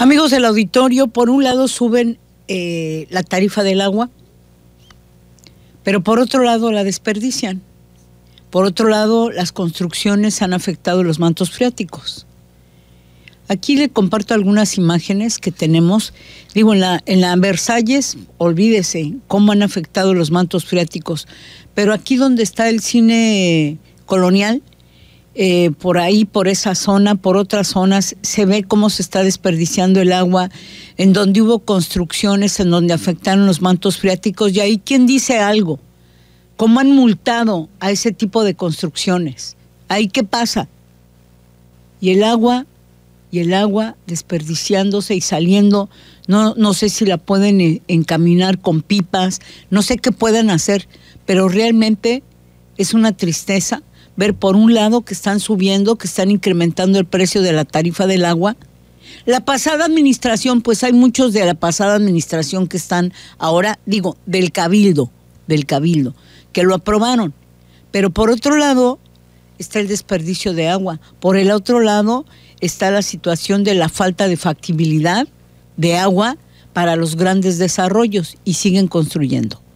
Amigos del auditorio, por un lado suben eh, la tarifa del agua, pero por otro lado la desperdician. Por otro lado, las construcciones han afectado los mantos freáticos. Aquí le comparto algunas imágenes que tenemos. Digo, en la, en la Versalles, olvídese cómo han afectado los mantos freáticos. Pero aquí donde está el cine colonial, eh, por ahí, por esa zona, por otras zonas, se ve cómo se está desperdiciando el agua, en donde hubo construcciones, en donde afectaron los mantos freáticos, y ahí quién dice algo, cómo han multado a ese tipo de construcciones, ahí qué pasa. Y el agua, y el agua desperdiciándose y saliendo, no, no sé si la pueden eh, encaminar con pipas, no sé qué puedan hacer, pero realmente es una tristeza ver por un lado que están subiendo, que están incrementando el precio de la tarifa del agua. La pasada administración, pues hay muchos de la pasada administración que están ahora, digo, del cabildo, del cabildo, que lo aprobaron. Pero por otro lado está el desperdicio de agua, por el otro lado está la situación de la falta de factibilidad de agua para los grandes desarrollos y siguen construyendo.